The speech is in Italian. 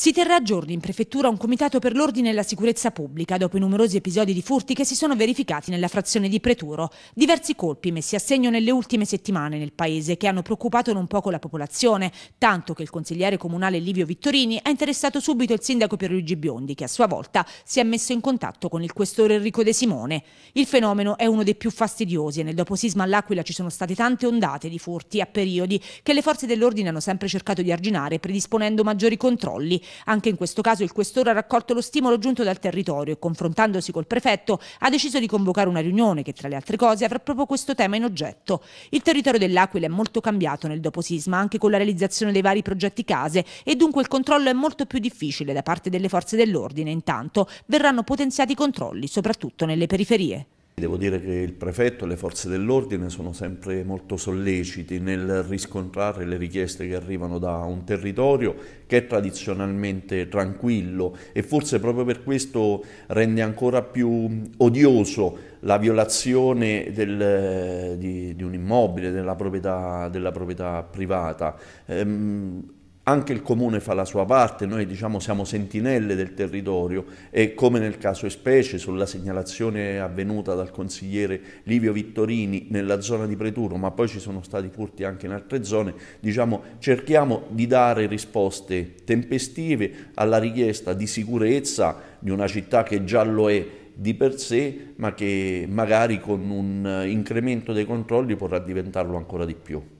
Si terrà a giorni in prefettura un comitato per l'ordine e la sicurezza pubblica dopo i numerosi episodi di furti che si sono verificati nella frazione di Preturo. Diversi colpi messi a segno nelle ultime settimane nel paese che hanno preoccupato non poco la popolazione, tanto che il consigliere comunale Livio Vittorini ha interessato subito il sindaco Pierluigi Biondi che a sua volta si è messo in contatto con il questore Enrico De Simone. Il fenomeno è uno dei più fastidiosi e nel doposisma all'Aquila ci sono state tante ondate di furti a periodi che le forze dell'ordine hanno sempre cercato di arginare predisponendo maggiori controlli anche in questo caso il questore ha raccolto lo stimolo giunto dal territorio e confrontandosi col prefetto ha deciso di convocare una riunione che tra le altre cose avrà proprio questo tema in oggetto. Il territorio dell'Aquila è molto cambiato nel doposisma anche con la realizzazione dei vari progetti case e dunque il controllo è molto più difficile da parte delle forze dell'ordine. Intanto verranno potenziati i controlli soprattutto nelle periferie. Devo dire che il prefetto e le forze dell'ordine sono sempre molto solleciti nel riscontrare le richieste che arrivano da un territorio che è tradizionalmente tranquillo e forse proprio per questo rende ancora più odioso la violazione del, di, di, un immobile, della proprietà, della proprietà privata. Ehm, anche il comune fa la sua parte, noi diciamo siamo sentinelle del territorio e come nel caso specie sulla segnalazione avvenuta dal consigliere Livio Vittorini nella zona di Preturo, ma poi ci sono stati furti anche in altre zone, diciamo cerchiamo di dare risposte tempestive alla richiesta di sicurezza di una città che già lo è di per sé, ma che magari con un incremento dei controlli potrà diventarlo ancora di più.